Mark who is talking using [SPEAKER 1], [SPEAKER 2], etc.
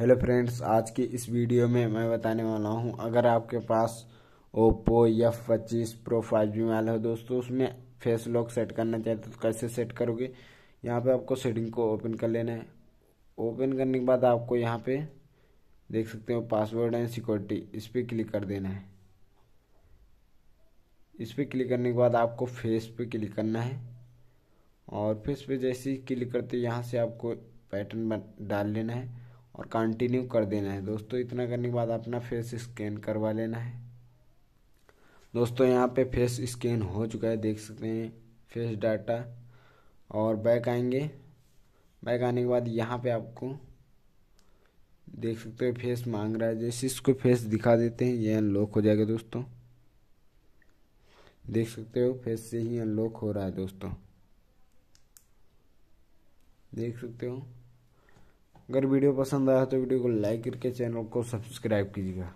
[SPEAKER 1] hello friends आज की इस वीडियो में मैं बताने वाला हूं अगर आपके पास ओप्पो एफ पच्चीस प्रो फाइव जी मोबाइल है दोस्तों उसमें फेस लॉक सेट करना चाहते तो कैसे सेट करोगे यहां पे आपको सेटिंग को ओपन कर लेना है ओपन करने के बाद आपको यहां पे देख सकते हो पासवर्ड एंड सिक्योरिटी इस पर क्लिक कर देना है इस पर क्लिक करने के बाद आपको फेस पे क्लिक करना है और फेस पे जैसे ही क्लिक करते यहाँ से आपको पैटर्न डाल लेना है और कंटिन्यू कर देना है दोस्तों इतना करने के बाद अपना फेस स्कैन करवा लेना है दोस्तों यहाँ पे फेस स्कैन हो चुका है देख सकते हैं फेस डाटा और बैक आएंगे बैक आने के बाद यहाँ पे आपको देख सकते हो फेस मांग रहा है जैसे इसको फेस दिखा देते हैं ये अनलॉक हो जाएगा दोस्तों देख सकते हो फेस से ही अनलॉक हो रहा है दोस्तों देख सकते हो अगर वीडियो पसंद आया तो वीडियो को लाइक करके चैनल को सब्सक्राइब कीजिएगा